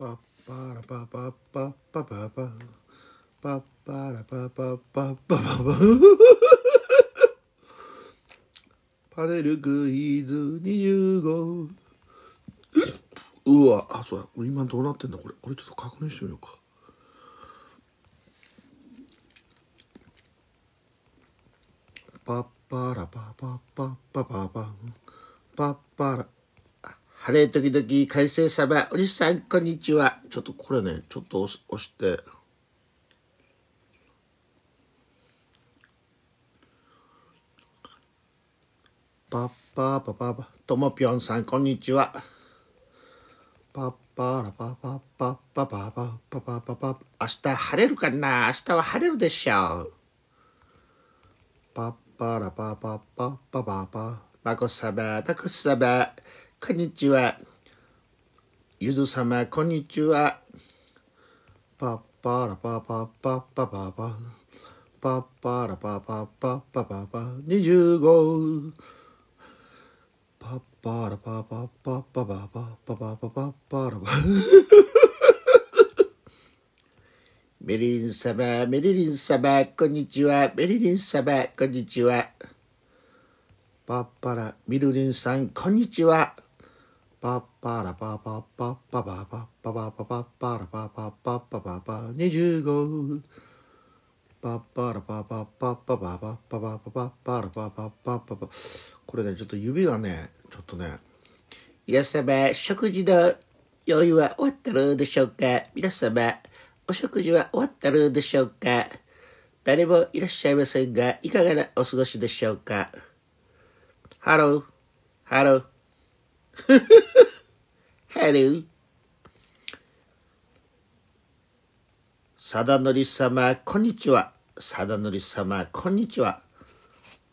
パッパラパパパッパパパパッパラパパパッパパパパネルクイズ25うわあそうだ今どうなってんだこれこれちょっと確認してみようかパッパラパパパッパパパパッパラ晴れ時々快晴様、おじさん、こんにちは。ちょっとこれね、ちょっと押して。パッパーパパパ、ともぴょんさん、こんにちは。パッパラパパパパパパパパパパ明日晴れるかな明日は晴れるでしょう。パッパラパパパパパパ、まこさま、まこさま。こんにちは。ゆず様、こんにちは。パッパラパパパッパパパ。パッパラパパパッパパパ。十五。パッパラパパパッパパパパパパパパラパ。メリン様、メリリン様、こんにちは。メリリン様、こんにちは。パッパラ、ミルリンさん、こんにちは。パッパラパパパッパパパッパパパパッパラパパパッパパパ25パッパラパパパッパパパッパパパパッパラパパパッパパこれねちょっと指がねちょっとね皆様食事の用意は終わったるでしょうか皆様お食事は終わったるでしょうか誰もいらっしゃいませんがいかがなお過ごしでしょうかハローハローハ e l l o 貞則様、こんにちは。貞則様、こんにちは。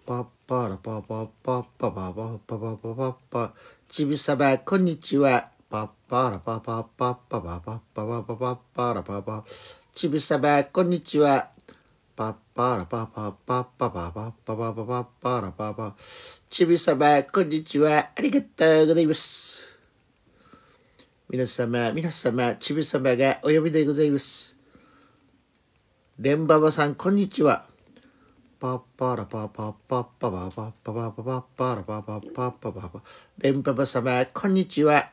パッパラパパパパパパパパパパパ。ちび様、こんにちは。パッパラパパパパパパパパパパパパパパ。ちびパパこんにちは。パッパラパパパパパパパパパパパラパパ。ちび様こんにちは。ありがとうございます。皆様、皆様、ちび様がお呼びでございます。レンババさん、こんにちは。パッパラパパパパパパパパパパパラパパパパパパ。レンババ様、こんにちは。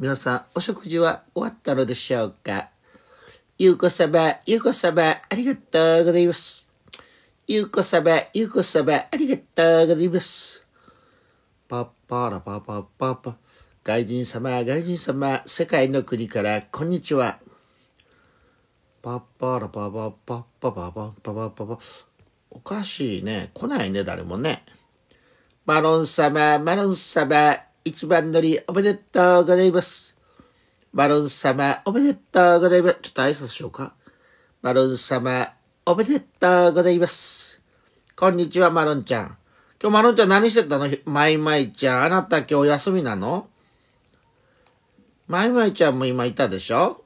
皆さん、お食事は終わったのでしょうかゆうこさま、ゆうこさま、ありがとうございます。ゆうこさま、ゆうこさま、ありがとうございます。パッパラパパパパ。外人様、外人様、世界の国から、こんにちは。パッパラパパパパパパパパパパ。おかしいね。来ないね、誰もね。マロン様、マロン様、一番乗りおめでとうございます。マロン様、おめでとうございます。ちょっと挨拶しようか。マロン様、おめでとうございます。こんにちは、マロンちゃん。今日マロンちゃん何してたのマイマイちゃん、あなた今日休みなのマイマイちゃんも今いたでしょ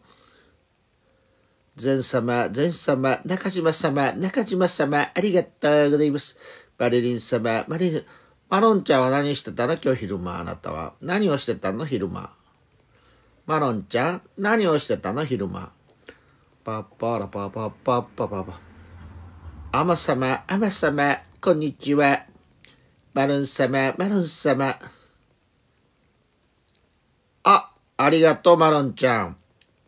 前様、前様、中島様、中島様、ありがとうございます。バリリン様、マリン、マロンちゃんは何してたの今日昼間、あなたは。何をしてたの昼間。マロンちゃん、何をしてたの昼間。パッパラパパパッパパパ。アマ様、アマ様、こんにちは。マロン様、マロン様。あ、ありがとう、マロンちゃん。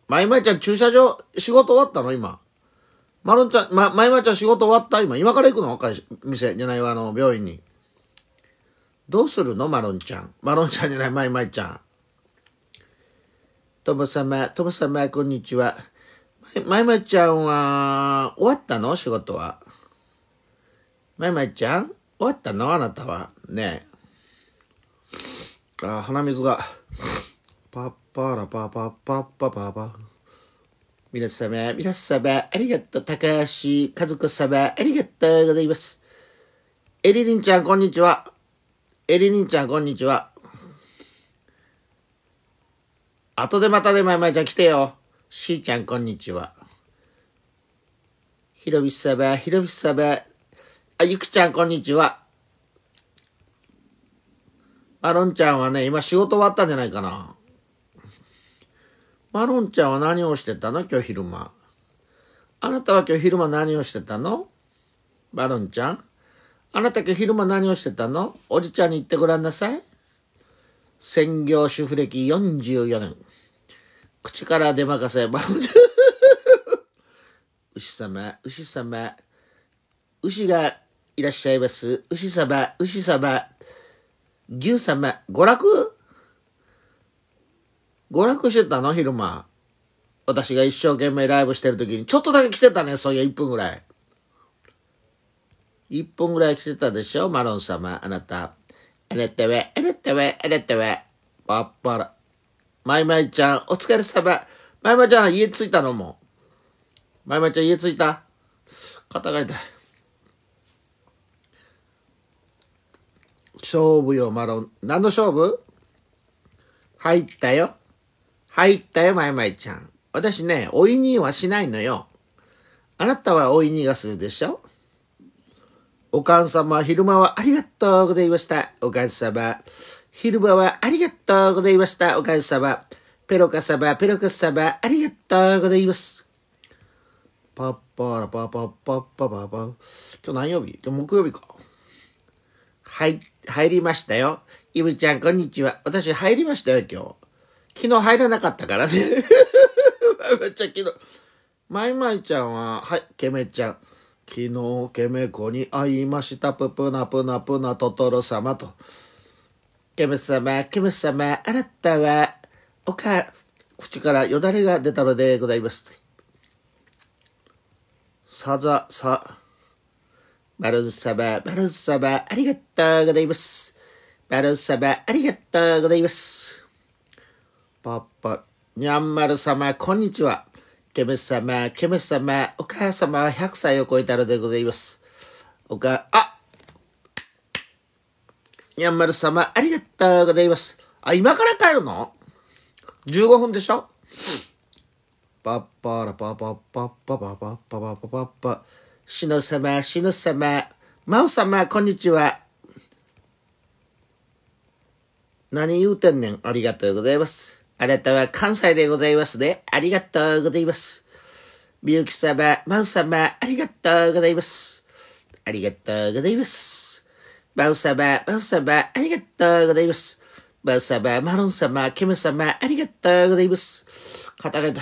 マイマイちゃん、駐車場、仕事終わったの今。マロンちゃん、ま、マイマイちゃん仕事終わった今。今から行くの会店じゃないわ、あの、病院に。どうするのマロンちゃん。マロンちゃんじゃない、マイマイちゃん。とも様、とも様、こんにちは。まいまいちゃんは、終わったの仕事は。まいまいちゃん終わったのあなたは。ねえ。あ、鼻水が。パッパーラパパパッパパパ。皆様、皆様、ありがとう。高橋和子様、ありがとうございます。エリリンちゃん、こんにちは。エリリンちゃん、こんにちは。後でまたでまいまいちゃん来てよ。しーちゃんこんにちは。ひろびしさべ、ひろびしさべ。あ、ゆきちゃんこんにちは。マロンちゃんはね、今仕事終わったんじゃないかな。マロンちゃんは何をしてたの今日昼間。あなたは今日昼間何をしてたのマロンちゃん。あなた今日昼間何をしてたのおじちゃんに言ってごらんなさい。専業主婦歴44年。口から出まかせ、まちゃん。牛様、牛様、牛がいらっしゃいます。牛様、牛様、牛様、娯楽娯楽してたの昼間。私が一生懸命ライブしてる時に、ちょっとだけ来てたね、そういや、1分ぐらい。1分ぐらい来てたでしょ、マロン様、あなた。あなえれあなたえれなたは、パッパラ。まいまいちゃん、お疲れ様。まいまいちゃん、家着いたのもう。まいまいちゃん、家着いた肩が痛い。勝負よ、マロン。何の勝負入ったよ。入ったよ、まいまいちゃん。私ね、おいにはしないのよ。あなたはおいにがするでしょお母様、昼間はありがとうございました。お母様。昼間はありがとうございました、お母様。ペロカ様、ペロカ様、ありがとうございます。パッパラパパパパパパ。今日何曜日今日木曜日か。はい、入りましたよ。イブちゃん、こんにちは。私入りましたよ、今日。昨日入らなかったからね。めっちゃ昨日。マイマイちゃんは、はい、ケメちゃん。昨日、ケメ子に会いました。ププナプナプナトトロ様と。ケム様、ケム様、あなたは、おか、口からよだれが出たのでございます。さざさ、マルン様、マルン様、ありがとうございます。マルン様、ありがとうございます。パパ、ニャンマル様、こんにちは。ケム様、ケム様、お母様は100歳を超えたのでございます。おか、あにゃんまる様、ありがとうございます。あ、今から帰るの ?15 分でしょパッパラパパパパパパパパパパパ。しの様、しの様。まお様、こんにちは。何言うてんねん。ありがとうございます。あなたは関西でございますね。ありがとうございます。みゆき様、まお様、ありがとうございます。ありがとうございます。バウ様、バウ様、ありがとうございます。バウ様、マロン様、ケム様、ありがとうございます。方々、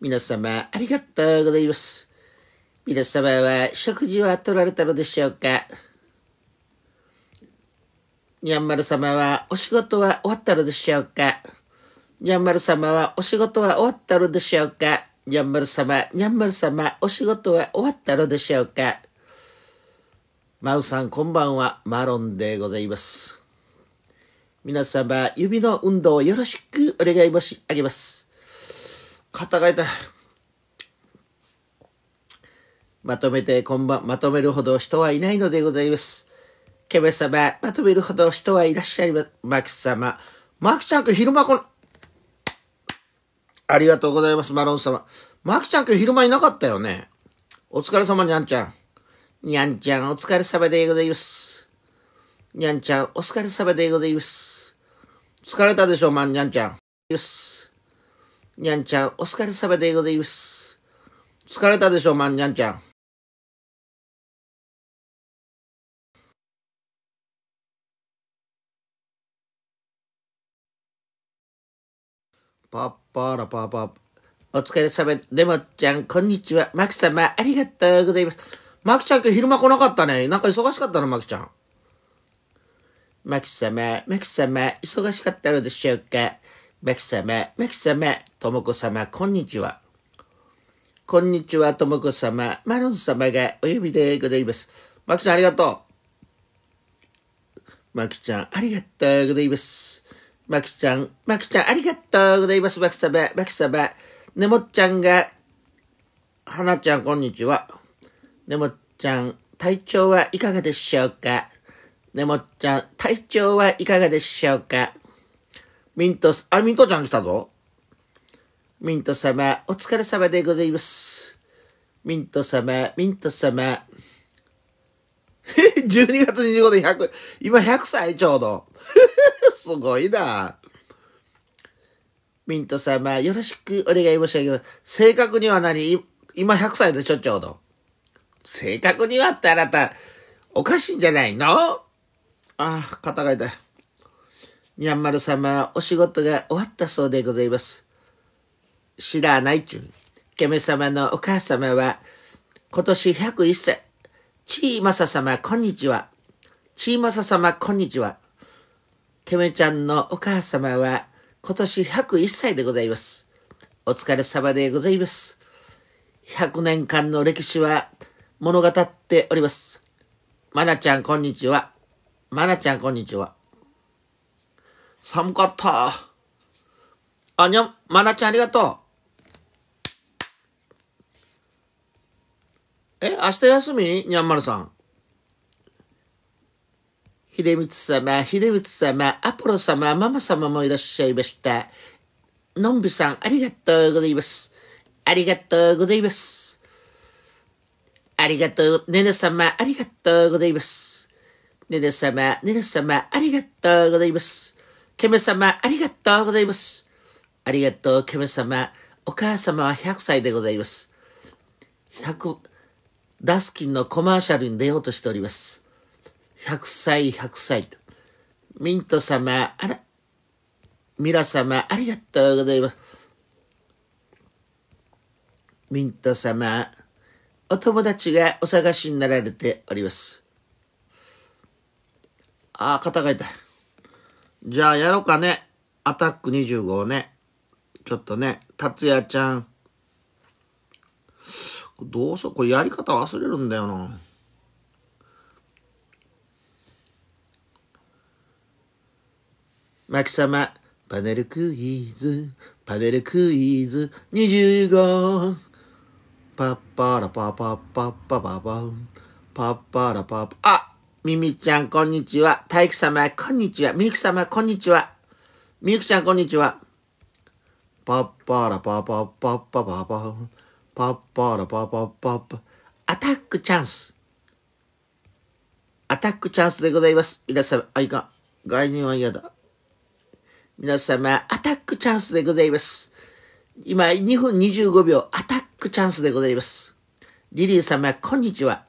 皆様、ありがとうございます。皆様は食事は取られたのでしょうかニャンマル様はお仕事は終わったのでしょうかニャンマル様はお仕事は終わったのでしょうかニャンマル様、ニャンマル様、お仕事は終わったのでしょうかマウさん、こんばんは。マロンでございます。皆様、指の運動をよろしくお願い申し上げます。肩が痛い。まとめて、こんばん、まとめるほど人はいないのでございます。ケメ様、まとめるほど人はいらっしゃいます。マキ様、マキちゃんくん昼間この、ありがとうございます、マロン様。マキちゃんくん昼間いなかったよね。お疲れ様にゃんちゃん。にゃんちゃんお疲れ様でございます。にゃんちゃんお疲れ様でございます。疲れたでしょう、まんにゃんちゃん。にゃんちゃんお疲れ様でございます。疲れたでしょう、まんにゃんちゃん。パッパラパパお疲れ様でもちゃん、こんにちは。マク様、ありがとうございます。マキちゃん今日昼間来なかったね。なんか忙しかったの、マキちゃん。マキ様、マキ様、忙しかったのでしょうか。マキ様、マキ様、ともこ様、こんにちは。こんにちは、ともこ様、マロン様がお呼びでございます。マキちゃんありがとう。マキちゃんありがとうございます。マキちゃん、マキちゃんありがとうございます。マキ様、マキ様、ねもっちゃんが、はなちゃんこんにちは。ねもちゃん、体調はいかがでしょうかねもちゃん、体調はいかがでしょうかミントス、あ、ミントちゃん来たぞ。ミント様、お疲れ様でございます。ミント様、ミント様。12 月25で100、今100歳ちょうど。すごいな。ミント様、よろしくお願い申し上げます。正確には何今100歳でしょ、ちょうど。正確にはってあなた、おかしいんじゃないのああ、肩が痛い。にゃんまる様、お仕事が終わったそうでございます。知らないちゅん。ケメ様のお母様は、今年101歳。ちいまさ様、こんにちは。ちいまさ様、こんにちは。ケメちゃんのお母様は、今年101歳でございます。お疲れ様でございます。100年間の歴史は、物語っております。まなちゃん、こんにちは。まなちゃん、こんにちは。寒かった。あにゃん、まなちゃん、ありがとう。え、明日休みにゃんまるさん。秀光様、秀光様、アポロ様、ママ様もいらっしゃいました。のんびさん、ありがとうございます。ありがとうございます。ありがとう、ねね様、ありがとうございます。ねね様、ねね様、ありがとうございます。ケメ様、ありがとうございます。ありがとう、ケメ様。お母様は100歳でございます。100、ダスキンのコマーシャルに出ようとしております。100歳、100歳ミント様、あら、ミラ様、ありがとうございます。ミント様、お友達がお探しになられております。ああ、肩が痛い。じゃあやろうかね。アタック25をね。ちょっとね、達也ちゃん。どうしよう。これやり方忘れるんだよな。マキ様、パネルクイズ、パネルクイズ25。パッパラパパパッパパパン。パッパラパパ。あミミちゃん、こんにちは。体育様、こんにちは。ミユク様、こんにちは。ミユクちゃん、こんにちは。パッパラパパパッパパパン。パッパラパパパッパ。アタックチャンス。アタックチャンスでございます。皆様、あ、いかん。外人は嫌だ。皆様、アタックチャンスでございます。今、2分25秒、アタッククチャンスでございます。リリー様、こんにちは。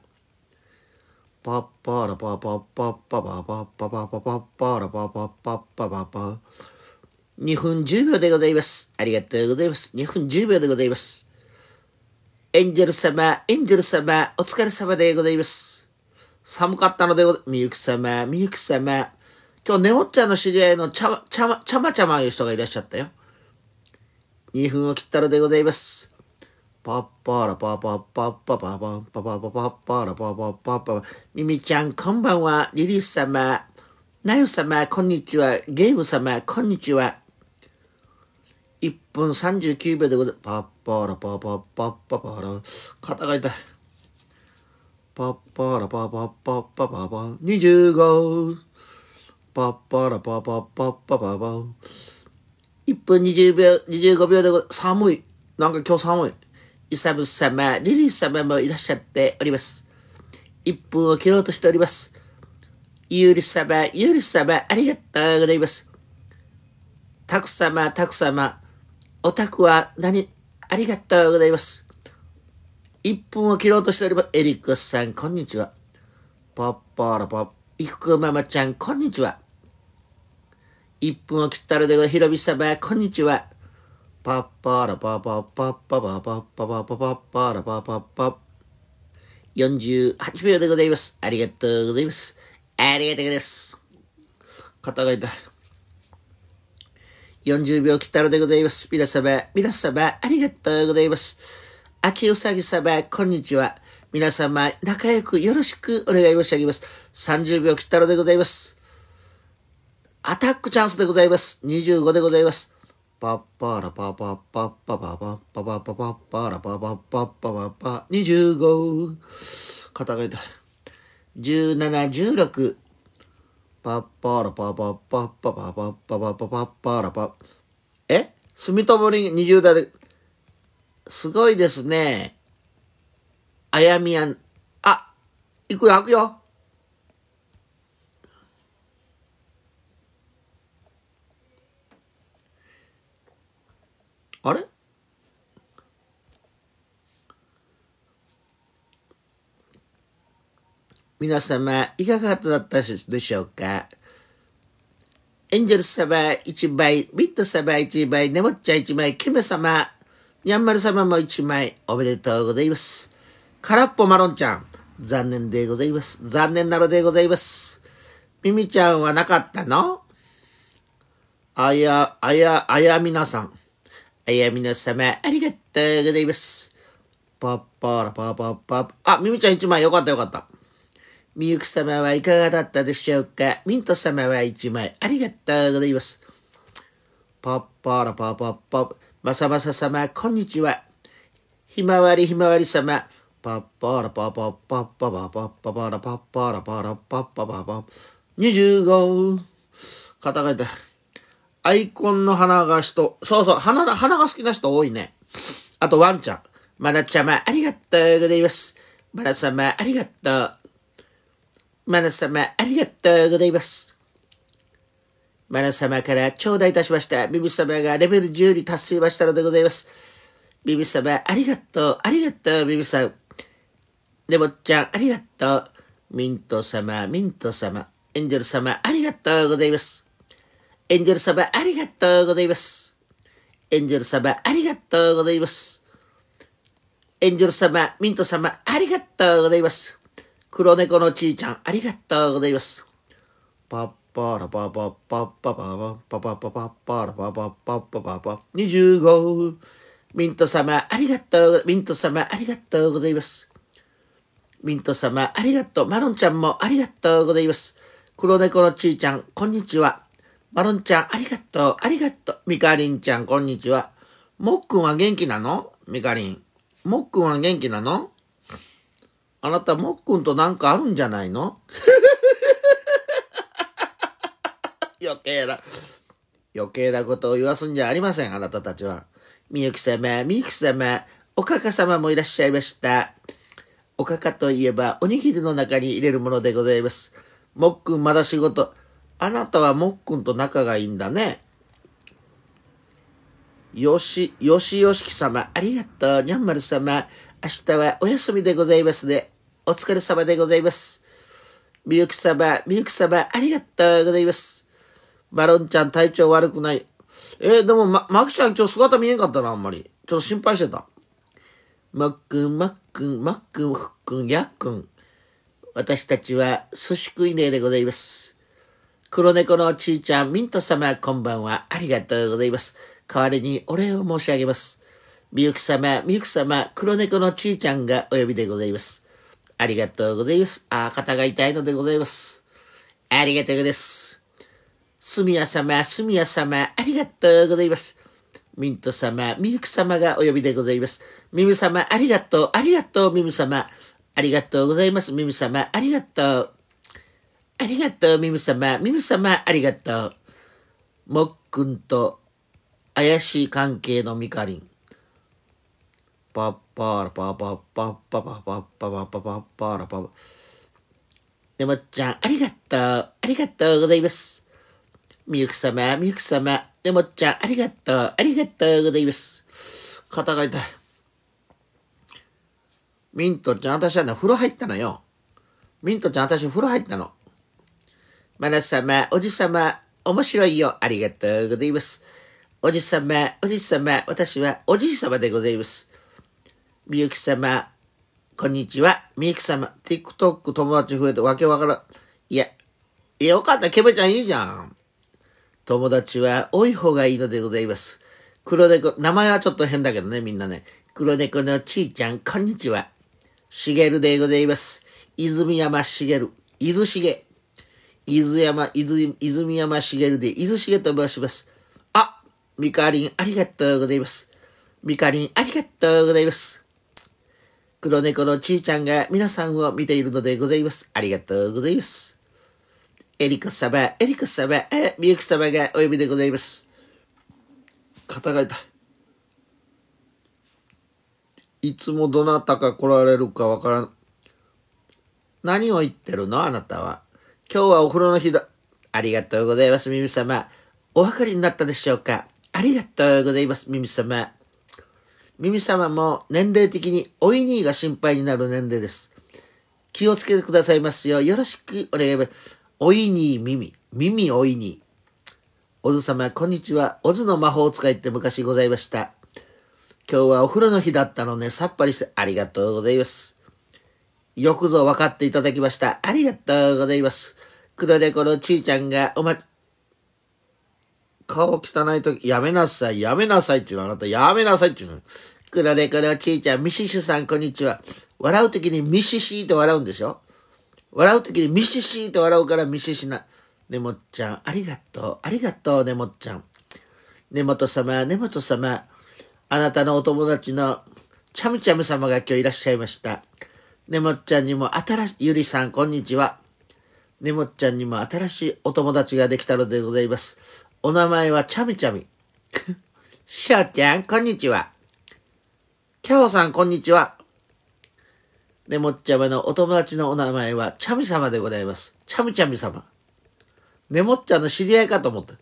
パッパラパパパパパパパパパパパラパパパパパパ。2分10秒でございます。ありがとうございます。2分10秒でございます。エンジェル様、エンジェル様、お疲れ様でございます。寒かったのでござ、みゆき様、みゆき様。今日、ネオっちゃんの知り合いのちゃちゃま、ちゃまちゃまいう人がいらっしゃったよ。2分を切ったのでございます。パッパラパパッパッパパパンパパパパッパラパパパパミミちゃんこんばんはリリス様ナユ様こんにちはゲーム様こんにちは1分39秒でございますパッパーラパパッパッパパラ肩が痛いパッパラパパッパッパパパン25パッパラパパパッパパパン1分20秒25秒でございます寒いなんか今日寒いイサム様、リリー様もいらっしゃっております。一分を切ろうとしております。ユーリ様、ユーリ様、ありがとうございます。タク様、タク様、おタクは何、ありがとうございます。一分を切ろうとしております。エリックさん、こんにちは。ポッポロポッ、イクくママちゃん、こんにちは。一分を切ったのでごひろみ様、こんにちは。パッパラパパパッパパパッパパパパッパラパパッパ48秒でございます。ありがとうございます。ありがたくです。肩が痛い。40秒切ったのでございます。皆様、皆様、ありがとうございます。秋うさぎ様、こんにちは。皆様、仲良くよろしくお願い申し上げます。30秒切ったのでございます。アタックチャンスでございます。25でございます。パッパラパパッパッパパパッパパパパッパラパパパッパパパ25肩がいた1716パッパラパパパッパパパッパパパパッパラパえ住友に20代ですごいですねあやみやんあいくよ開くよあれ皆様、いかがだったでしょうかエンジェルス様一枚、ビッド様一枚、ネモッチャ一枚、キム様、ニャンマル様も一枚、おめでとうございます。空っぽマロンちゃん、残念でございます。残念なのでございます。ミミちゃんはなかったのあや、あや、あやみなさん。あや皆様、ありがとうございます。パッパラパパパパ。あ、みみちゃん一枚。よかったよかった。みゆき様はいかがだったでしょうかミント様は一枚。ありがとうございます。パッパラパパパ。マサマサ様、こんにちは。ひまわりひまわり様。パッパラパパパパパパパパラパッパラパラパッパパパ。25。肩が痛い。アイコンの花が人、そうそう、花花が好きな人多いね。あとワンちゃん。まなちゃま、ありがとうございます。マナ様、ありがとう。マナ様、ありがとうございます。マナ様から頂戴いたしました。ビビ様がレベル10に達しましたのでございます。ビビ様、ありがとう、ありがとう、ビビさん。レボッちゃん、ありがとう。ミント様、ミント様、エンジェル様、ありがとうございます。エンジェル様ありがとうございます。エンジェル様ありがとうございます。エンジェル様、ミント様ありがとうございます。黒猫のちいちゃんありがとうございます。パッパラパパパパパパパパパパパラパパパパパパ25ミント様ありがとうミント様ありがとうございますミント様ありがとうマロンちゃんもありがとうございます黒猫のちいちゃんこんにちはマロンちゃん、ありがとう、ありがとう。ミカリンちゃん、こんにちは。もっくんは元気なのミカリン。もっくんは元気なのあなた、もっくんとなんかあるんじゃないの 余計な、余計なことを言わすんじゃありません、あなたたちは。みゆき様、みゆき様、おかか様もいらっしゃいました。おかかといえば、おにぎりの中に入れるものでございます。もっくんまだ仕事。あなたはもっくんと仲がいいんだね。よし、よしよしき様、ありがとう、にゃんまる様。明日はお休みでございますね。お疲れ様でございます。みゆき様、みゆき様、ありがとうございます。マロンちゃん体調悪くない。えー、でも、ま、まきちゃん今日姿見えんかったな、あんまり。ちょっと心配してた。まっくん、まっくん、まっくん、ふっくん、やっくん。私たちは、寿司食いねえでございます。黒猫のちいちゃん、ミント様、こんばんは。ありがとうございます。代わりにお礼を申し上げます。みゆき様、みゆき様、黒猫のちいちゃんがお呼びでございます。ありがとうございます。あ、肩が痛いのでございます。ありがとうございます。すみや様、すみや様、ありがとうございます。ミント様、みゆき様がお呼びでございます。みむ様、ありがとう、ありがとう、みむ様。ありがとうございます、みむ様。ありがとう。ありがとう、ミム様。ミム様、ありがとう。もっくんと怪しい関係のミカリン。パッパーラパパパッパパパッパパパパッパーラパパ。でもっちゃん、ありがとう。ありがとうございます。みゆク様、みゆク様。でもっちゃん、ありがとう。ありがとうございます。肩が痛い。ミントちゃん、私はね、風呂入ったのよ。ミントちゃん、私風呂入ったの。マナ様、おじ様、面白いよ。ありがとうございます。おじ様、おじ様、私はおじいでございます。みゆき様、こんにちは。みゆき様、TikTok 友達増えてわけわからん。いや、いやよかった、ケメちゃんいいじゃん。友達は多い方がいいのでございます。黒猫、名前はちょっと変だけどね、みんなね。黒猫のちいちゃん、こんにちは。しげるでございます。泉山しげる、伊豆しげ。伊豆山、伊豆、泉山茂で、伊豆茂と申します。あ、ミカリン、ありがとうございます。ミカリン、ありがとうございます。黒猫のちーちゃんが皆さんを見ているのでございます。ありがとうございます。エリコ様、エリコ様、え、ミユキ様がお呼びでございます。肩が痛い。いつもどなたか来られるかわからん。何を言ってるのあなたは。今日はお風呂の日だ。ありがとうございます、耳様。お分かりになったでしょうかありがとうございます、耳様。耳様も年齢的においにが心配になる年齢です。気をつけてくださいますよ。よろしくお願いします。おいに耳、耳おいに。おず様、こんにちは。おずの魔法使いって昔ございました。今日はお風呂の日だったので、ね、さっぱりしてありがとうございます。よくぞ分かっていただきました。ありがとうございます。黒猫のちーちゃんがおま、顔汚いとき、やめなさい、やめなさいっていうのあなた、やめなさいっていうの。黒猫のちーちゃん、ミシシさん、こんにちは。笑うときにミシシーて笑うんでしょ笑うときにミシシーて笑うからミシシな。ねもっちゃん、ありがとう、ありがとう、ねもっちゃん。根本様、根本様、あなたのお友達のチャムチャム様が今日いらっしゃいました。ねもっちゃんにも新しい、ゆりさん、こんにちは。ねもっちゃんにも新しいお友達ができたのでございます。お名前はちゃみちゃみ。しょうちゃん、こんにちは。きゃおさん、こんにちは。ねもっちゃまのお友達のお名前はちゃみ様でございます。ちゃみちゃみ様。ねもっちゃんの知り合いかと思った。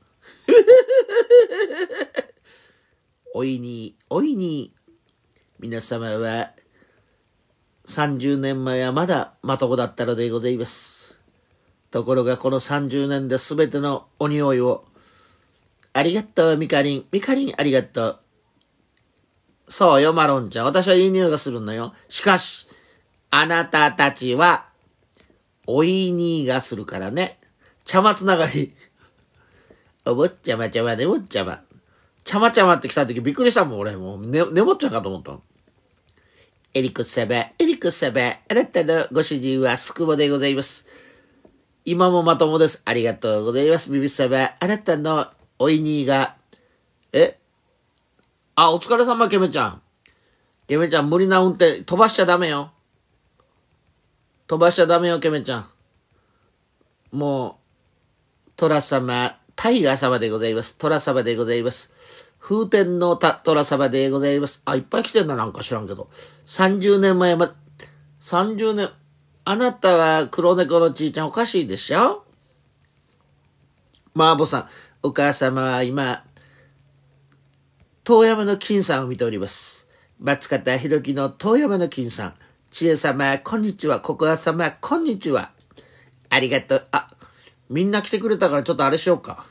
おいに、おいに。皆様は、30年前はまだまともだったのでございます。ところがこの30年で全てのお匂いを、ありがとう、ミカリン。ミカリン、ありがとう。そうよ、マロンちゃん。私はいい匂いがするのよ。しかし、あなたたちは、おいい匂いがするからね。茶まつながり。おぼっちゃまちゃまでぼっちゃま。ちゃまちゃまって来た時びっくりしたもん、俺。もう、ね、眠っちゃうかと思った。エリクセベ、く様、あなたのご主人はすくもでございます。今もまともです。ありがとうございます。ビビ様、あなたのおいにが、えあ、お疲れ様、ケメちゃん。ケメちゃん、無理な運転、飛ばしちゃダメよ。飛ばしちゃダメよ、ケメちゃん。もう、トラ様、タイガー様でございます。トラ様でございます。風天のトラ様でございます。あ、いっぱい来てんだ、なんか知らんけど。30年前まで、30年、あなたは黒猫のちいちゃんおかしいでしょマーボさん、お母様は今、遠山の金さんを見ております。松方弘樹の遠山の金さん。知恵様、こんにちは。ここは様、こんにちは。ありがとう。あ、みんな来てくれたからちょっとあれしようか。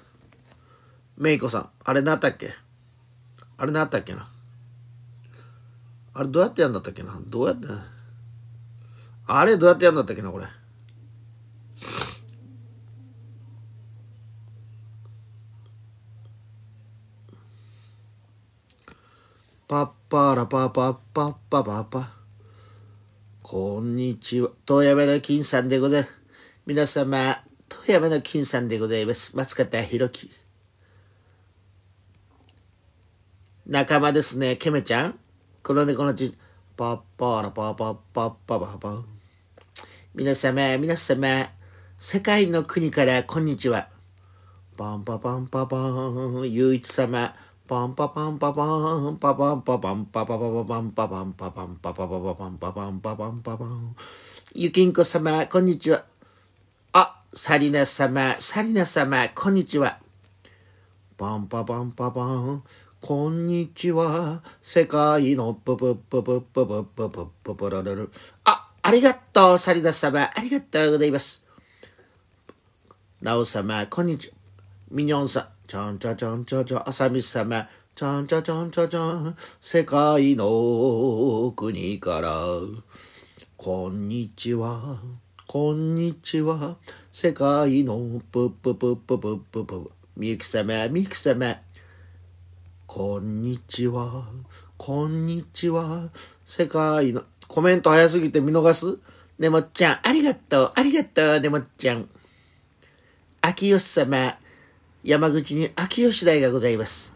めいこさん、あれなったっけあれなったっけなあれどうやってやんだったっけなどうやってあれどうやってやるんだったっけな、これ。パッパーラパパッパッパパパ。こんにちは。遠山の金さんでございます。皆様、遠山の金さんでございます。松方弘樹。仲間ですね、ケメちゃん。黒猫のち、パッパーラパパッパッパパパ。皆様、皆様、世界の国からこんにちは。パンパパンパパン、ゆういち様、パンパパンパパン、パパンパパンパパパパンパパンパパンパパパパパンパパンパパンパパン。ゆきんこ様、こんにちは。あ、サリナ様、サリナ様、こんにちは。パンパパンパパン、こんにちは。世界のプププププププププププルルル。あありがとう、サリダ様。ありがとうございます。ナオ様、こんにちは。ミニョンさん、ちゃんちゃちゃんちゃちアあさみ様、ちゃんちゃちゃんちゃちゃん、世界の国から。こんにちは、こんにちは、世界のぷぷぷぷぷぷぷ。ミクき様、ミクき様。こんにちは、こんにちは、世界の。コメント早すぎて見逃すねもっちゃん、ありがとう、ありがとう、ねもっちゃん。秋吉様、山口に秋吉台がございます。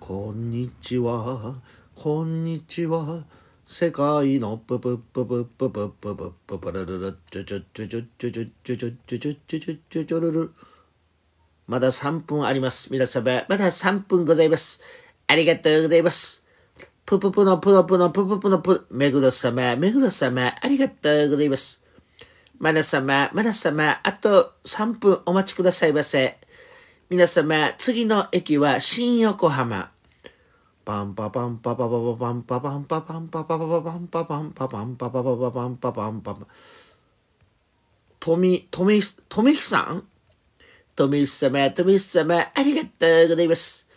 こんにちは、こんにちは。世界のププププププププププルルルチュチュチュチュチュチュチュチュチュチュチュチュチュチュルまだ3分あります。皆様、まだ3分ございます。ありがとうございます。ぷぷぷのぷのぷのぷぷぷのぷ、目黒様、目黒様、ありがとうございます。マナ様、マナ様、あと3分お待ちくださいませ。皆様、次の駅は新横浜。パンパパンパパパパパンパパンパパンパパパパンパパンパパンパパパパパンパパンパパとみ、とみ、とみひさんとみひさま、とみひさま、ありがとうございます。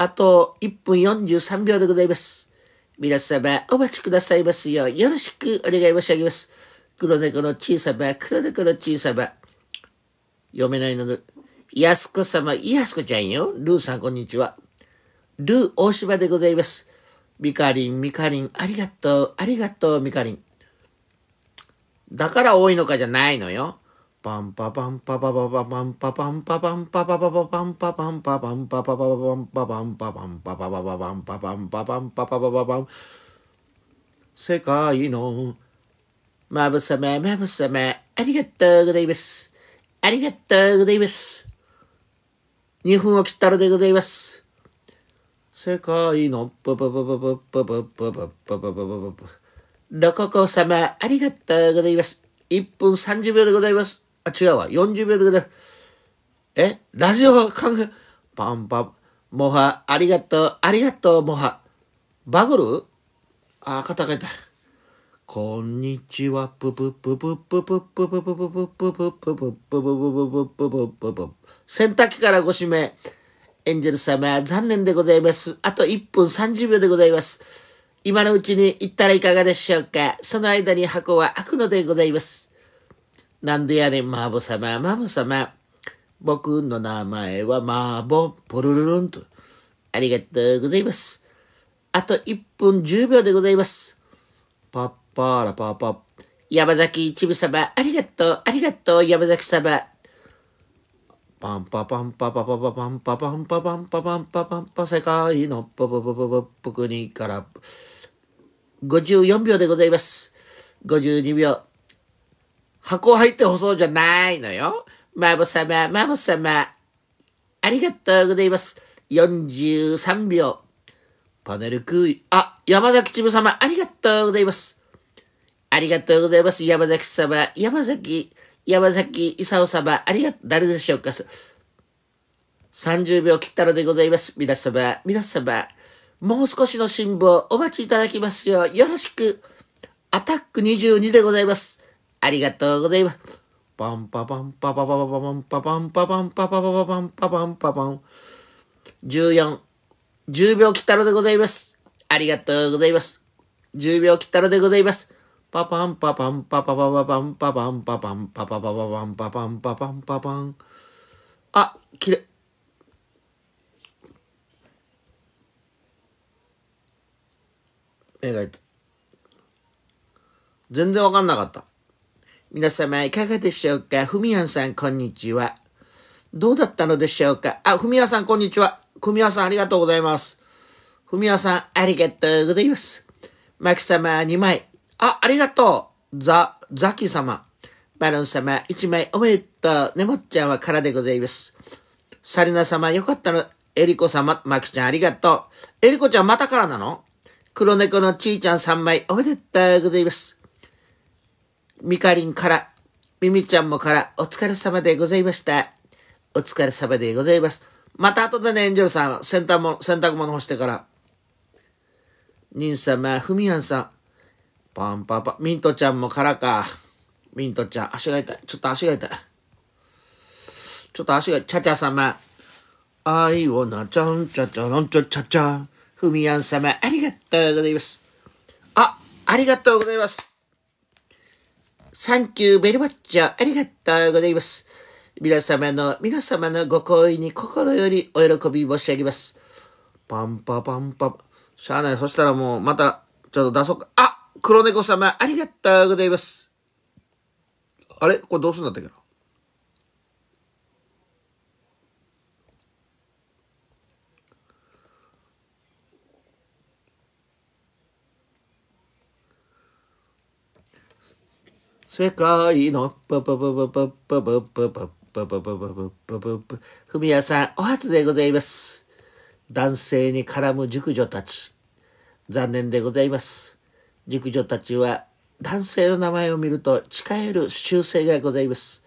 あと1分43秒でございます。皆様お待ちくださいますようよろしくお願い申し上げます。黒猫の小さま、黒猫の小さま。読めないので、安子様、安子ちゃんよ。ルーさんこんにちは。ルー大島でございます。ミカリン、ミカリン、ありがとう、ありがとう、ミカリン。だから多いのかじゃないのよ。パンパパンパパパパパンパパンパパンパパパパパンパパンパパンパパパパンパパンパパンパパパパパンパパンパパンパパパパパン世界のまぶさままぶさまありがとうございますありがとうございます2分を切ったのでございます世界のバププバププバププバププバロココ様ありがとうございます1分30秒でございますあ、違うわ。40秒だけど、えラジオ考え、パンパン、モハ、ありがとう、ありがとう、モハ。バグルあ、肩が痛い。こんにちは、ぷぷぷぷぷぷぷぷぷぷぷぷぷぷぷぷぷぷぷ洗濯機からご指名。エンジェル様、残念でございます。あと1分30秒でございます。今のうちに行ったらいかがでしょうか。その間に箱は開くのでございます。なんでやねん、マーボ様、マーボ様。僕の名前はマーボ、ポルルルンと。ありがとうございます。あと1分10秒でございます。パッパーラパーパッ。山崎一部様、ありがとう、ありがとう、山崎様。パンパパンパパパパパンパパンパパンパパンパパンパ世界のパパパパパ国から54秒でございます。52秒。箱入って細じゃないのよ。ママ様、ママ様。ありがとうございます。43秒。パネルクイ。あ、山崎チム様、ありがとうございます。ありがとうございます。山崎様、山崎、山崎勲様、ありが、誰でしょうか。30秒切ったのでございます。皆様、皆様、もう少しの辛抱お待ちいただきますよう、よろしく。アタック22でございます。ありがとうございます。パンパパンパパパパパパンパパンパパンパパパパパンパパンパパン。14、10秒切ったのでございます。ありがとうございます。10秒切ったのでございます。パパンパパンパパパパパンパパンパパンパパパパパンパパンパパンパパン。あ、きれ。目が痛い。全然わかんなかった。皆様いかがでしょうかふみやんさんこんにちは。どうだったのでしょうかあ、ふみやさんこんにちは。ふみやさんありがとうございます。ふみやさんありがとうございます。マキ様2枚。あ、ありがとう。ザ、ザキ様。バロン様1枚おめでとう。ねもっちゃんは空でございます。サリナ様よかったの。エリコ様、マキちゃんありがとう。エリコちゃんまたからなの黒猫のちーちゃん3枚おめでとうございます。みかりんから、みみちゃんもから、お疲れ様でございました。お疲れ様でございます。また後でね、エンジェルさん、洗濯物、洗濯物干してから。ニン様、ふみやんさん、パンパパミントちゃんもからか。ミントちゃん、足が痛い。ちょっと足が痛い。ちょっと足が、ちゃちゃ様。あいおなちゃんちゃちゃなんちゃちゃちゃ。ふみやん様、ありがとうございます。あ、ありがとうございます。サンキューベルバッチョ、ありがとうございます。皆様の、皆様のご好意に心よりお喜び申し上げます。パンパパンパ、しゃあない。そしたらもう、また、ちょっと出そうか。あ黒猫様、ありがとうございます。あれこれどうすんだったっけな世界のパパパパパパパパパパパパパパパパふみやさん、お初でございます。男性に絡む熟女たち。残念でございます。熟女たちは男性の名前を見ると誓える習性がございます。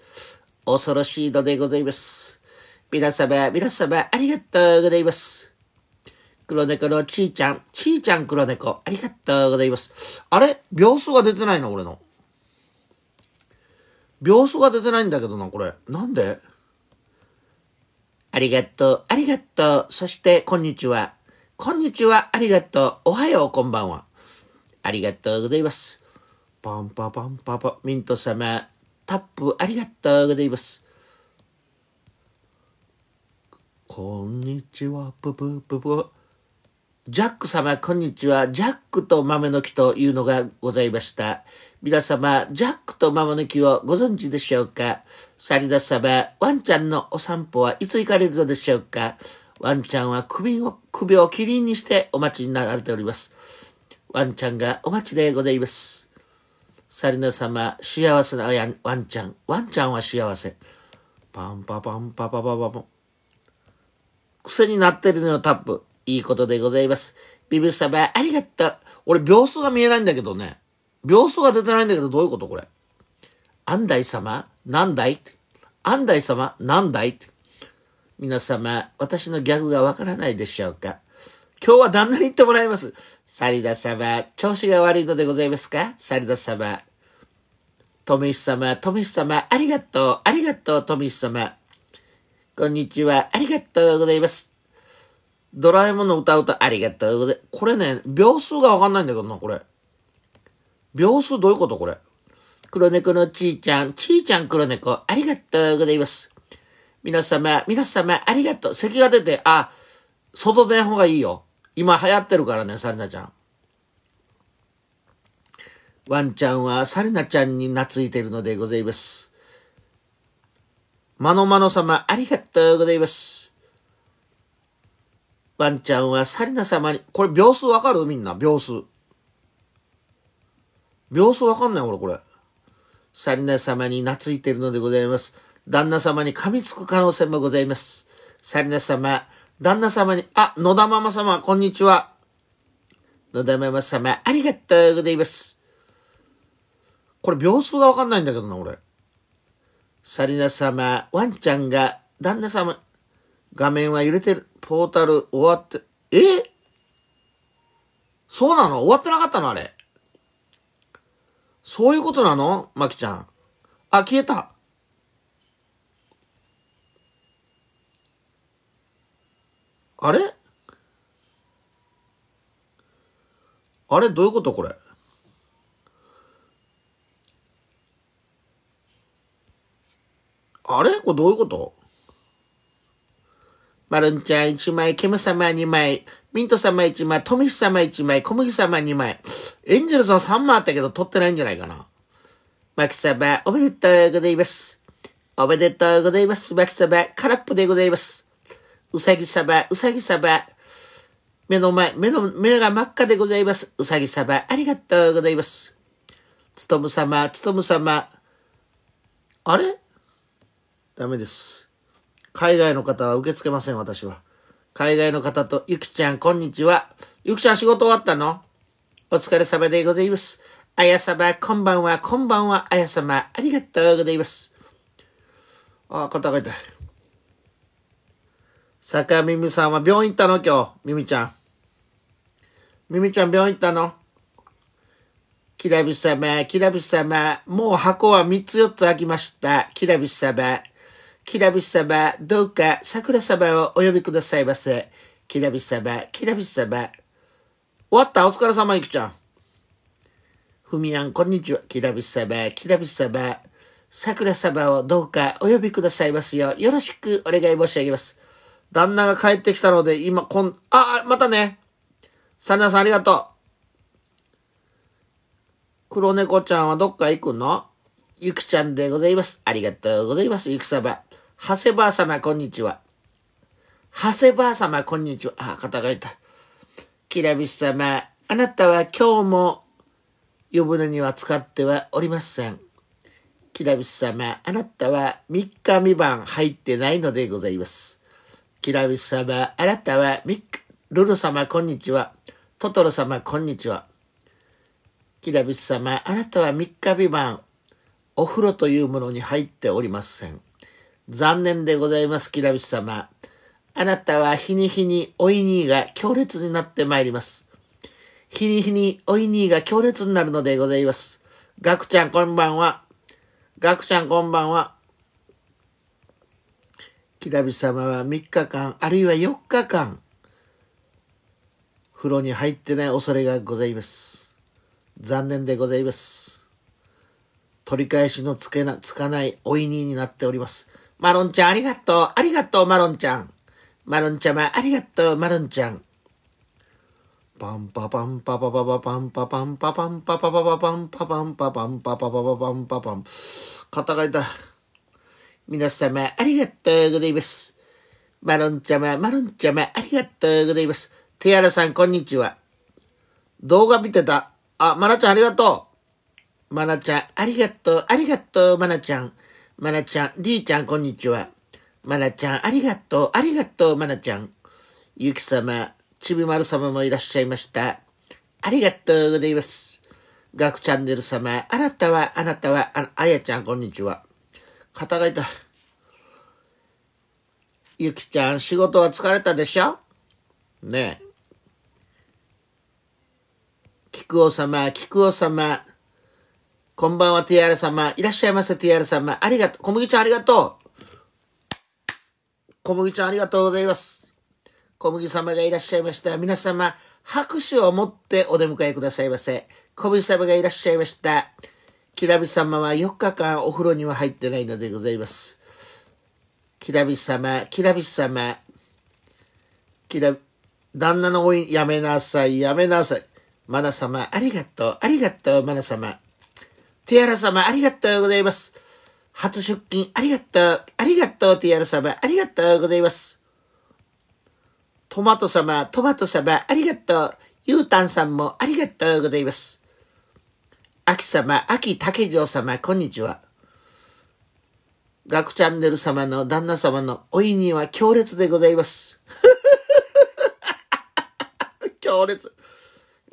恐ろしいのでございます。皆様、皆様、ありがとうございます。黒猫のちーちゃん、ちーちゃん黒猫、ありがとうございます。あれ秒数が出てないの俺の。秒数が出てないんだけどな、これ。なんでありがとう、ありがとう。そして、こんにちは。こんにちは、ありがとう。おはよう、こんばんは。ありがとうございます。パンパパンパパ、ミント様。タップ、ありがとうございます。こんにちは、ぷぷぷぷ。ジャック様、こんにちは。ジャックと豆の木というのがございました。皆様、ジャックとママ抜きをご存知でしょうかサリダ様、ワンちゃんのお散歩はいつ行かれるのでしょうかワンちゃんは首を、首をキリンにしてお待ちになられております。ワンちゃんがお待ちでございます。サリナ様、幸せなワンちゃん。ワンちゃんは幸せ。パンパパンパパパパパ癖になってるのよ、タップ。いいことでございます。ビブ様、ありがとう。俺、秒数が見えないんだけどね。秒数が出てないんだけど、どういうことこれ。安大様、何代安大様、何代皆様、私のギャグがわからないでしょうか今日は旦那に言ってもらいます。サリダ様、調子が悪いのでございますかサリダ様。トミス様、トミス様、ありがとう、ありがとう、トミス様。こんにちは、ありがとうございます。ドラえもんの歌うとありがとうございます。これね、秒数がわかんないんだけどな、これ。秒数どういうことこれ。黒猫のちーちゃん、ちーちゃん黒猫、ありがとうございます。皆様、皆様、ありがとう。咳が出て、あ、外出ん方がいいよ。今流行ってるからね、サリナちゃん。ワンちゃんはサリナちゃんに懐いてるのでございます。まのまの様、ありがとうございます。ワンちゃんはサリナ様に、これ秒数わかるみんな、秒数。秒数わかんない、俺、これ。リナ様に懐いているのでございます。旦那様に噛みつく可能性もございます。リナ様、旦那様に、あ、野田ママ様、こんにちは。野田ママ様、ありがとうございます。これ、秒数がわかんないんだけどな、俺。サリナ様、ワンちゃんが、旦那様、画面は揺れてる。ポータル終わって、えそうなの終わってなかったのあれ。そういうことなのまきちゃん。あ、消えた。あれあれどういうことこれ。あれこれどういうことマルンちゃん1枚、ケム様2枚、ミント様1枚、トミフ様1枚、小麦様2枚。エンジェルさん3枚あったけど取ってないんじゃないかな。マキ様、おめでとうございます。おめでとうございます。マキ様、空っぽでございます。うさぎ様、うさぎ様。目の前、目の、目が真っ赤でございます。うさぎ様、ありがとうございます。つとむ様、つとむ様。あれダメです。海外の方は受け付けません、私は。海外の方と、ゆきちゃん、こんにちは。ゆきちゃん、仕事終わったのお疲れ様でございます。あやさま、こんばんは、こんばんは、あやさま、ありがとうございます。あ、肩が痛い。坂みみさんは病院行ったの今日、みみちゃん。みみちゃん病院行ったのきらびさま、きらびさま、もう箱は3つ4つ開きました。きらびさま、きらびさ様、どうか桜様をお呼びくださいませ。きらびさ様、きらびさ様。終わったお疲れ様、ゆきちゃん。ふみやん、こんにちは。きらびさ様、きらびさま。桜様をどうかお呼びくださいますよよろしくお願い申し上げます。旦那が帰ってきたので、今、こん、あ、またね。サナさんありがとう。黒猫ちゃんはどっか行くのゆきちゃんでございます。ありがとうございます、ゆきさば。長谷ばあ様、こんにちは。長谷ばあ様、こんにちは。あ、肩がいた。きらびし様、あなたは今日も湯船には使ってはおりません。きらびし様、あなたは三日三晩入ってないのでございます。きらびし様、あなたは三日、ルル様、こんにちは。トトロ様、こんにちは。きらびし様、あなたは三日三晩、お風呂というものに入っておりません。残念でございます、キラビシ様。あなたは日に日においにーが強烈になってまいります。日に日においにーが強烈になるのでございます。ガクちゃんこんばんは。ガクちゃんこんばんは。キラビシ様は3日間、あるいは4日間、風呂に入ってない恐れがございます。残念でございます。取り返しのつけな、つかないおいにになっております。マロンちゃんありがとう、ありがとう、マロンちゃん。マロンちゃま、ありがとう、マロンちゃん。パンパパンパパパパパンパパンパパンパパパパパンパパンパパンパパパパパンパパン。肩がいた。皆様、ありがとうございます。マロンちゃま、マロンちゃま、ありがとうございます。ティアラさん、こんにちは。動画見てた。あ、マナちゃん、ありがとう。マナちゃん、ありがとう、ありがとう、マナちゃん。まなちゃん、ーちゃん、こんにちは。まなちゃん、ありがとう、ありがとう、まなちゃん。ゆき様、ちびまる様もいらっしゃいました。ありがとうございます。ガクチャンネル様、あなたは、あなたは、ああやちゃん、こんにちは。肩がいた。ゆきちゃん、仕事は疲れたでしょねえ。くお様、くお様、こんばんは、TR 様。いらっしゃいませ、TR 様。ありがとう。小麦ちゃんありがとう。小麦ちゃんありがとうございます。小麦様がいらっしゃいました。皆様、拍手を持ってお出迎えくださいませ。小麦様がいらっしゃいました。きらび様は4日間お風呂には入ってないのでございます。きらび様、きらび様、きら、旦那の応援やめなさい、やめなさい。マナ様、ありがとう、ありがとう、マナ様。ティアラ様、ありがとうございます。初出勤、ありがとう。ありがとう、ティアラ様、ありがとうございます。トマト様、トマト様、ありがとう。ゆうたんさんも、ありがとうございます。秋様、秋竹城様、こんにちは。ガクチャンネル様の旦那様のおいには強烈でございます。強烈。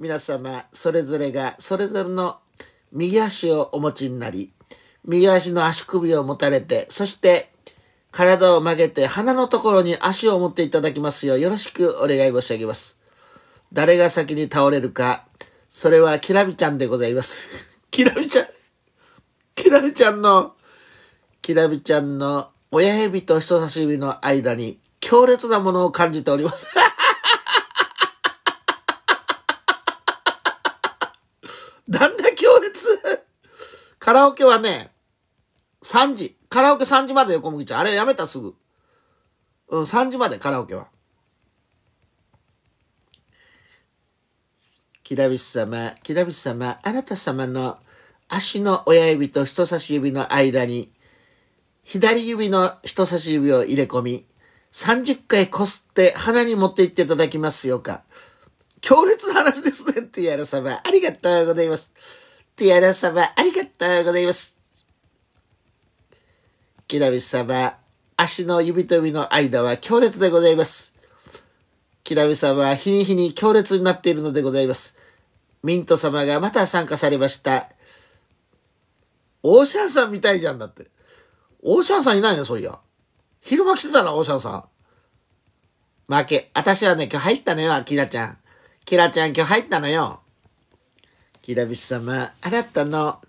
皆様、それぞれが、それぞれの右足をお持ちになり、右足の足首を持たれて、そして体を曲げて鼻のところに足を持っていただきますようよろしくお願い申し上げます。誰が先に倒れるか、それはキラビちゃんでございます。キラビちゃん、キラビちゃんの、キラビちゃんの親指と人差し指の間に強烈なものを感じております。カラオケはね、3時。カラオケ3時まで横向きちゃん。あれやめたすぐ。うん、3時までカラオケは。きらびし様、きらびし様、あなた様の足の親指と人差し指の間に、左指の人差し指を入れ込み、30回こすって鼻に持って行っていただきますよか。強烈な話ですねってやら様ありがとうございます。ティアラ様、ありがとうございます。キラミ様、足の指と指の間は強烈でございます。キラミ様、日に日に強烈になっているのでございます。ミント様がまた参加されました。オーシャンさんみたいじゃんだって。オーシャンさんいないね、そういや。昼間来てたな、オーシャンさん。負け。私はね、今日入ったのよ、キラちゃん。キラちゃん今日入ったのよ。キらびし様、あなたの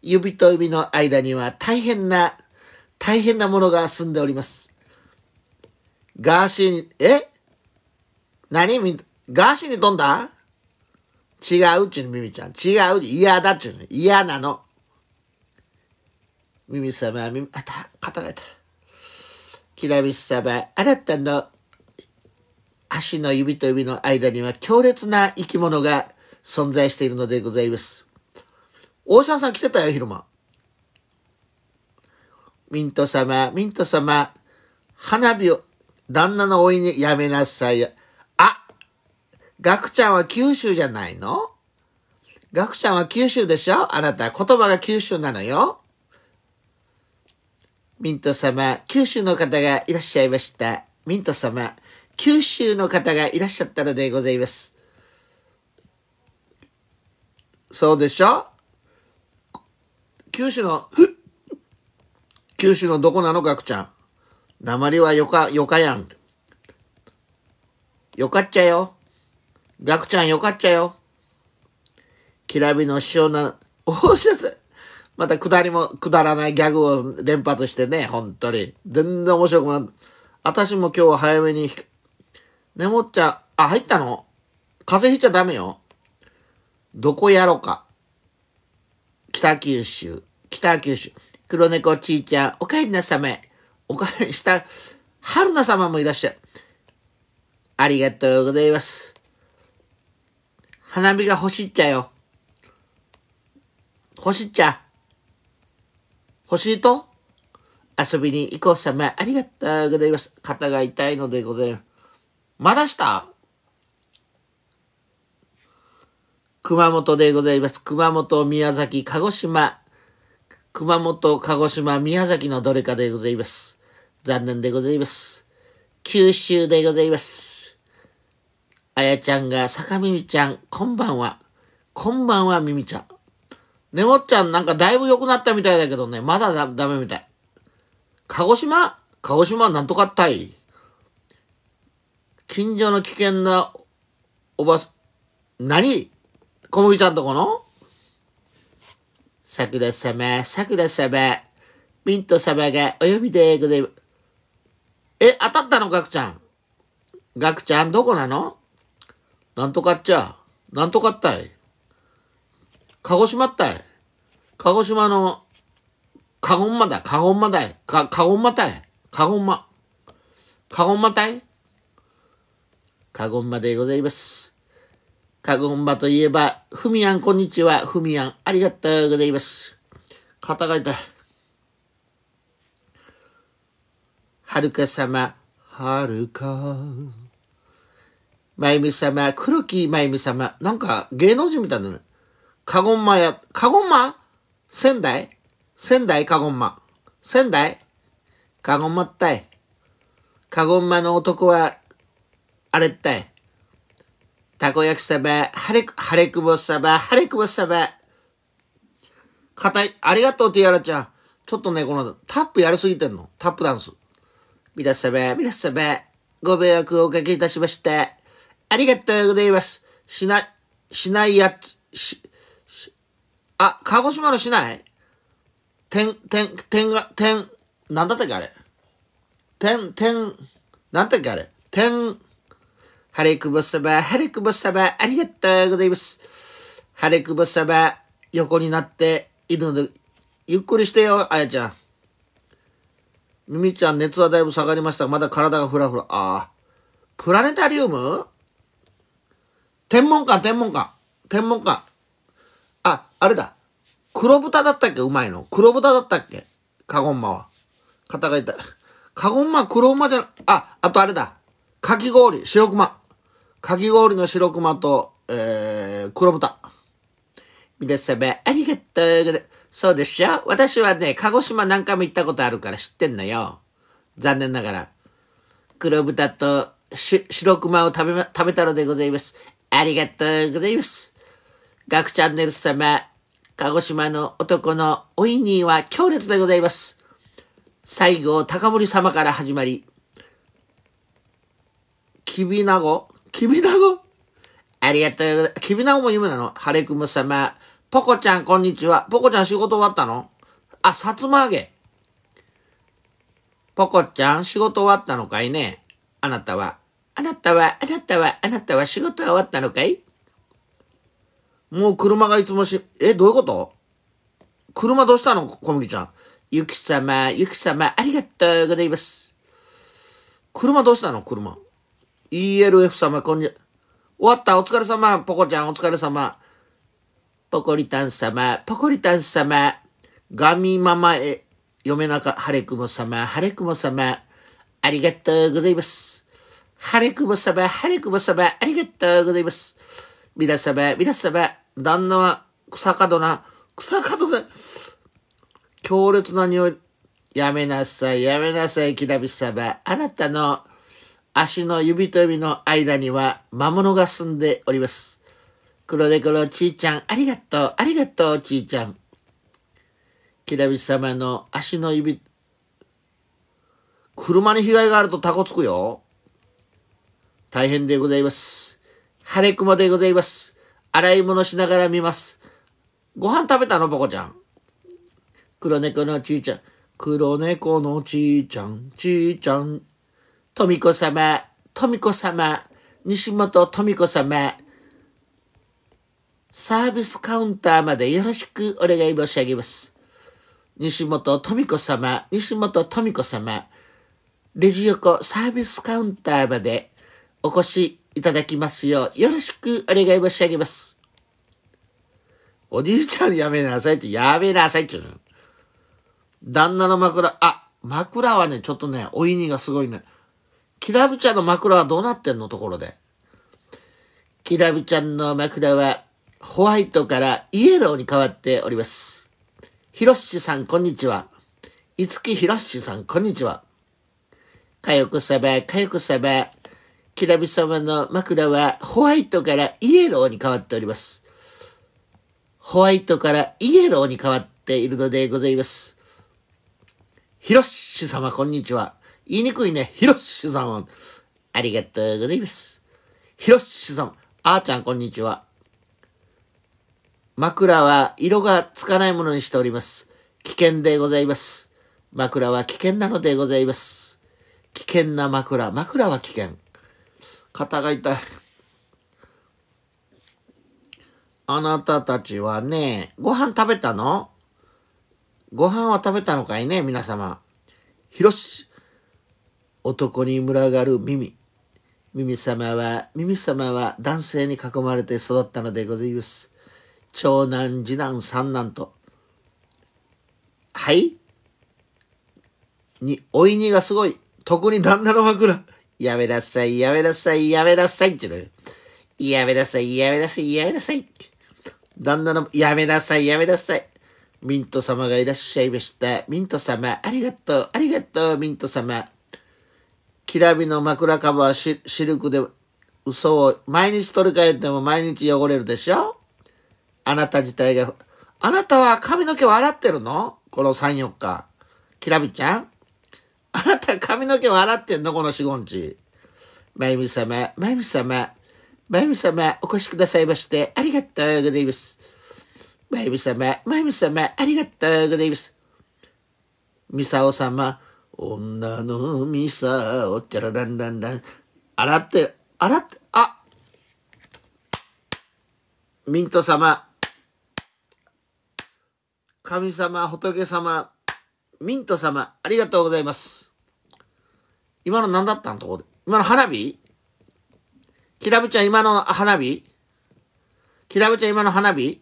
指と指の間には大変な、大変なものが住んでおります。ガーシーに、え何ガーシーに飛んだ違うっちゅうの、ミミちゃん。違う。嫌だっちゅうの。嫌なの。ミミ様、ミミ、あた、肩が痛い。キラビス様、あなたの足の指と指の間には強烈な生き物が存在しているのでございます。大沢さん来てたよ、昼間。ミント様、ミント様、花火を、旦那のおいにやめなさいよ。あガクちゃんは九州じゃないのガクちゃんは九州でしょあなた、言葉が九州なのよ。ミント様、九州の方がいらっしゃいました。ミント様、九州の方がいらっしゃったのでございます。そうでしょ九州の、九州のどこなのガクちゃん。鉛はよか、よかやん。よかっちゃよ。ガクちゃんよかっちゃよ。きらびの師匠な、おしゃせ。また下りも、くだらないギャグを連発してね、本当に。全然面白くない。私も今日は早めに、ねもっちゃ、あ、入ったの風邪ひいちゃダメよ。どこやろか。北九州、北九州、黒猫ちいちゃん、おかえりなさめ。お帰りした、春菜様もいらっしゃる。ありがとうございます。花火が欲しっちゃよ。欲しっちゃ。欲しいと遊びに行こうさめ。ありがとうございます。肩が痛いのでございます。まだした熊本でございます。熊本、宮崎、鹿児島。熊本、鹿児島、宮崎のどれかでございます。残念でございます。九州でございます。あやちゃんが、坂みみちゃん、こんばんは。こんばんは、みみちゃん。ねもっちゃんなんかだいぶ良くなったみたいだけどね、まだだダメみたい。鹿児島鹿児島なんとかったい。近所の危険なおばす、何小麦ちゃんとこの桜様、桜様、ピント様がお呼びでございます。え、当たったのガクちゃん。ガクちゃん、どこなのなんとかっちゃ。なんとかったい。鹿児島ったい。鹿児島の、カゴンマだ。カゴンマだい。か、カゴンマたい。カゴンマ。カゴンマたい。カゴンマでございます。カゴンバといえば、ふみやんこんにちは。ふみやん、ありがとうございます。肩が痛い。はるか様、はるか。まゆみ様、黒木まゆみ様。なんか芸能人みたいなね。カゴンマや、カゴンマ仙台仙台カゴンマ。仙台カゴンマったい。カゴンマの男は、あれったい。たこ焼きサバ、はれ、はれくぼサバ、はれくぼサバ。硬い。ありがとう、ティアラちゃん。ちょっとね、この、タップやりすぎてんの。タップダンス。皆な皆べ、ご迷惑をおかけいたしました。ありがとうございます。しない、しないや、し、しあ、鹿児島のない。てん、てん、てんが、てん、なんだったっけあれてん、てん、なんだったっけあれてん、ハレクボ様、ハレクボ様、ありがとうございます。ハレクボ様、横になっているので、ゆっくりしてよ、あやちゃん。みみちゃん、熱はだいぶ下がりました。まだ体がふらふら。ああ。プラネタリウム天文館、天文館。天文館。あ、あれだ。黒豚だったっけうまいの。黒豚だったっけカゴンマは。肩が痛い。カゴンマ、黒馬じゃ、あ、あとあれだ。かき氷、白熊。かき氷の白熊と、えー、黒豚。皆様、ありがとう。そうでしょ私はね、鹿児島何回も行ったことあるから知ってんのよ。残念ながら。黒豚とし白熊を食べ、食べたのでございます。ありがとうございます。ガクチャンネル様、鹿児島の男のおいには強烈でございます。最後、高森様から始まり、きびなご君なごありがとうございます。君なごも夢なのハレクム様。ポコちゃん、こんにちは。ポコちゃん仕事終わったのあ、さつま揚げ。ポコちゃん、仕事終わったのかいねあなたは。あなたは、あなたは、あなたは仕事が終わったのかいもう車がいつもし、え、どういうこと車どうしたの小麦ちゃん。ゆき様、ゆき様、ありがとうございます。車どうしたの車。ELF 様、こんにちは。終わった、お疲れ様。ポコちゃん、お疲れ様。ポコリタン様、ポコリタン様。ガミママへ、嫁なか、ハレクモ様、ハレクモ様。ありがとうございます。ハレクモ様、ハレクモ様、ありがとうございます。皆様、皆様、旦那は、草角な、草角な、強烈な匂い。やめなさい、やめなさい、木田美様。あなたの足の指と指の間には魔物が住んでおります。黒猫のちいちゃん、ありがとう、ありがとう、ちいちゃん。きらび様の足の指、車に被害があるとタコつくよ。大変でございます。晴れ雲でございます。洗い物しながら見ます。ご飯食べたの、ポコちゃん。黒猫のちいちゃん。黒猫のちいちゃん、ちいちゃん。富子様、富子様、西本富子様、サービスカウンターまでよろしくお願い申し上げます。西本富子様、西本富子様、レジ横サービスカウンターまでお越しいただきますようよろしくお願い申し上げます。おじいちゃんやめなさいって、やめなさいって。旦那の枕、あ、枕はね、ちょっとね、お意にがすごいね。きらビちゃんの枕はどうなってんのところで。きらビちゃんの枕は、ホワイトからイエローに変わっております。ひろしさん、こんにちは。いつきひろしさん、こんにちは。かよくさま、かよくさま、きらび様の枕はホワイトからイエローに変わっております。ホワイトからイエローに変わっているのでございます。ひろし様、こんにちは。言いにくいね。ひろしさん。ありがとうございます。ひろしさん。あーちゃん、こんにちは。枕は色がつかないものにしております。危険でございます。枕は危険なのでございます。危険な枕。枕は危険。肩が痛い。あなたたちはね、ご飯食べたのご飯は食べたのかいね、皆様。ひろ男に群がる耳。耳様は、耳様は男性に囲まれて育ったのでございます。長男、次男、三男と。はいに、おいにがすごい。特に旦那の枕。やめなさい、やめなさい、やめなさいってね。やめなさい、やめなさい、やめなさい旦那の、やめなさい、やめなさい。ミント様がいらっしゃいました。ミント様、ありがとう、ありがとう、ミント様。きらびの枕カバーシルクで嘘を毎日取り替えても毎日汚れるでしょあなた自体が、あなたは髪の毛を洗ってるのこの3、4日。きらびちゃんあなた髪の毛を洗ってんのこの4、5日。まゆみ様、まゆみ様、まゆみ様、お越しくださいまして、ありがとうございます。まゆみ様、まゆみ様、ありがとうございます。みさお様、女のミサをチャラランランラン。洗って、洗って、あミント様。神様、仏様、ミント様、ありがとうございます。今の何だったのとこで。今の花火きらぶちゃん今の花火きらぶちゃん今の花火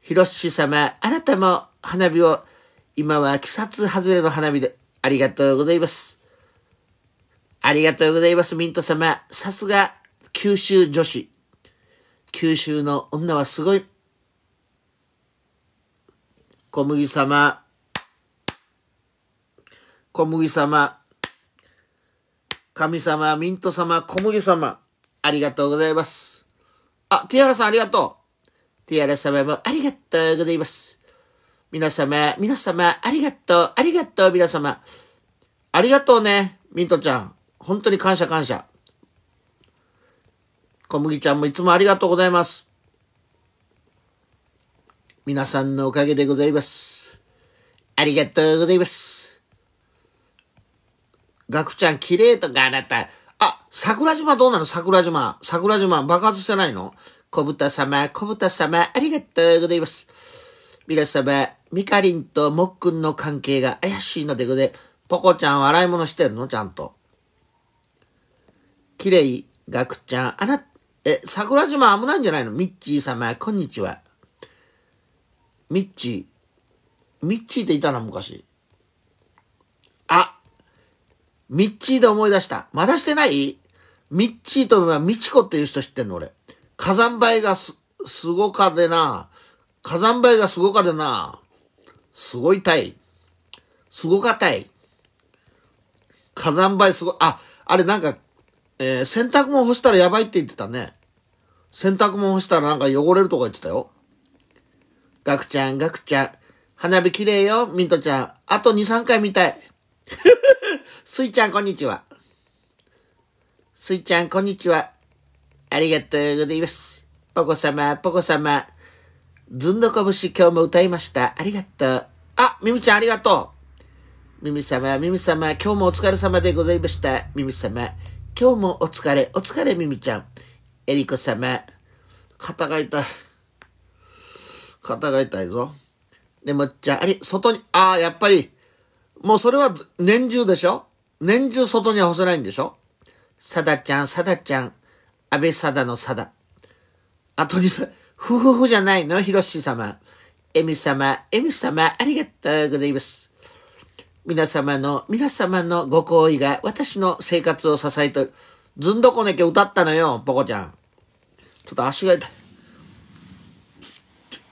ひろし様、あなたも花火を、今は季節外れの花火で、ありがとうございます。ありがとうございます、ミント様。さすが、九州女子。九州の女はすごい。小麦様。小麦様。神様、ミント様、小麦様。ありがとうございます。あ、ティアラさんありがとう。ティアラ様もありがとうございます。皆様、皆様、ありがとう、ありがとう、皆様。ありがとうね、ミントちゃん。本当に感謝感謝。小麦ちゃんもいつもありがとうございます。皆さんのおかげでございます。ありがとうございます。ガクちゃん、綺麗とかあなた。あ、桜島どうなの桜島。桜島、爆発してないの小豚様、小豚様、ありがとうございます。皆様、ミカリンとモックンの関係が怪しいのでごぜ、ポコちゃん笑洗い物してんのちゃんと。きれい、ガクちゃん、あな、え、桜島危ないんじゃないのミッチー様、こんにちは。ミッチー。ミッチーっていたな、昔。あ、ミッチーで思い出した。まだしてないミッチーとはミチコっていう人知ってんの俺。火山灰がす、すごかでな。火山灰がすごかでな。すごいたい。すごかたい。火山灰すご、あ、あれなんか、えー、洗濯物干したらやばいって言ってたね。洗濯物干したらなんか汚れるとか言ってたよ。ガクちゃん、ガクちゃん。花火綺麗よ、ミントちゃん。あと2、3回見たい。スイちゃん、こんにちは。スイちゃん、こんにちは。ありがとうございます。ポコ様、ポコ様。ずんどこぶし今日も歌いました。ありがとう。あ、みみちゃんありがとう。みみ様、みみ様、今日もお疲れ様でございました。みみ様、今日もお疲れ、お疲れみみちゃん。えりこ様、肩が痛い。肩が痛いぞ。で、もっちゃん、あれ、外に、ああ、やっぱり、もうそれは年中でしょ年中外には干せないんでしょさだちゃん、さだちゃん、安倍さだのさだ。あとにさ、ふふふじゃないの、ひろし様。えみ様、えみ様、ありがとうございます。皆様の、皆様のご好意が私の生活を支えてずんどこねけ歌ったのよ、ポコちゃん。ちょっと足が痛い。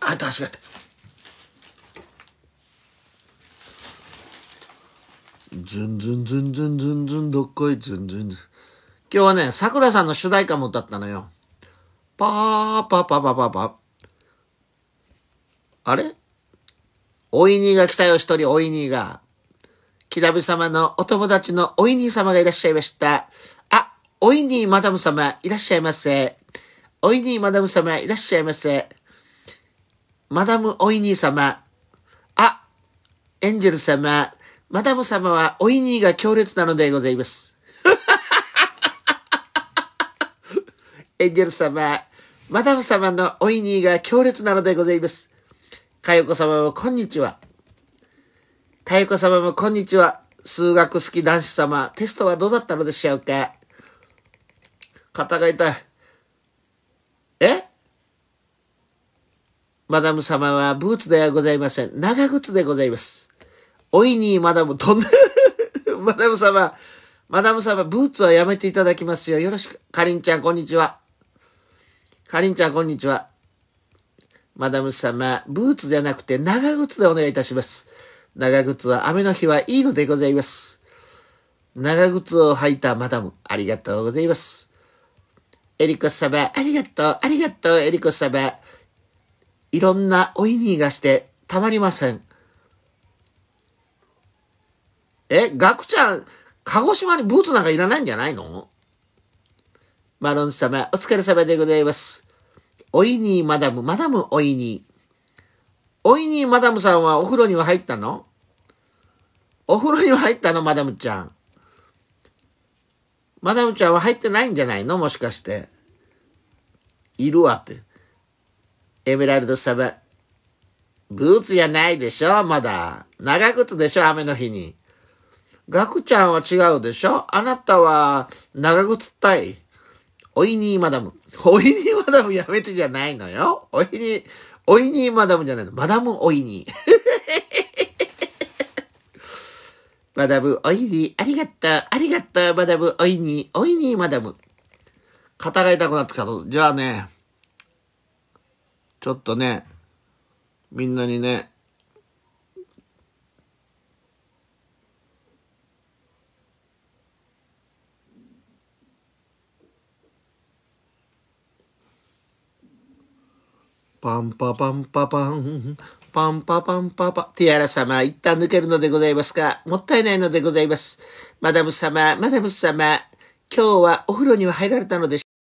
あ、足が痛い。ずんずんずんずんずんずんどっこいずんずんずん。今日はね、桜さんの主題歌も歌ったのよ。パーパパパパパ。あれおいにが来たよ、一人おいにが。きらび様のお友達のおいに様がいらっしゃいました。あ、おいにマダム様、いらっしゃいませ。おいにマダム様、いらっしゃいませ。マダムおいに様。あ、エンジェル様。マダム様はおいにが強烈なのでございます。エンジェル様、マダム様のおいにが強烈なのでございます。かよこ様もこんにちは。かよこ様もこんにちは。数学好き男子様、テストはどうだったのでしょうか肩が痛い。えマダム様はブーツではございません。長靴でございます。おいにマダム、とんな、マダム様、マダム様、ブーツはやめていただきますよ。よろしく。かりんちゃん、こんにちは。かりんちゃん、こんにちは。マダム様、ブーツじゃなくて長靴でお願いいたします。長靴は雨の日はいいのでございます。長靴を履いたマダム、ありがとうございます。エリコ様、ありがとう、ありがとう、エリコ様。いろんなおいにがしてたまりません。え、ガクちゃん、鹿児島にブーツなんかいらないんじゃないのマロン様、お疲れ様でございます。おいにーマダム、マダムおいにー。おいにーマダムさんはお風呂には入ったのお風呂には入ったのマダムちゃん。マダムちゃんは入ってないんじゃないのもしかして。いるわって。エメラルド様。ブーツやないでしょまだ。長靴でしょ雨の日に。ガクちゃんは違うでしょあなたは長靴ったい。おいにーマダム。おいにーマダムやめてじゃないのよ。おいに、おいにーマダムじゃないの。マダムおいにー。マダムおいにー、ありがとう、ありがとう、マダムおいにー、おいにーマダム。肩が痛くなってきたぞ。じゃあね、ちょっとね、みんなにね、パンパパンパパン、パンパパンパパ。ティアラ様、一旦抜けるのでございますが、もったいないのでございます。マダム様、マダム様、今日はお風呂には入られたのでしょう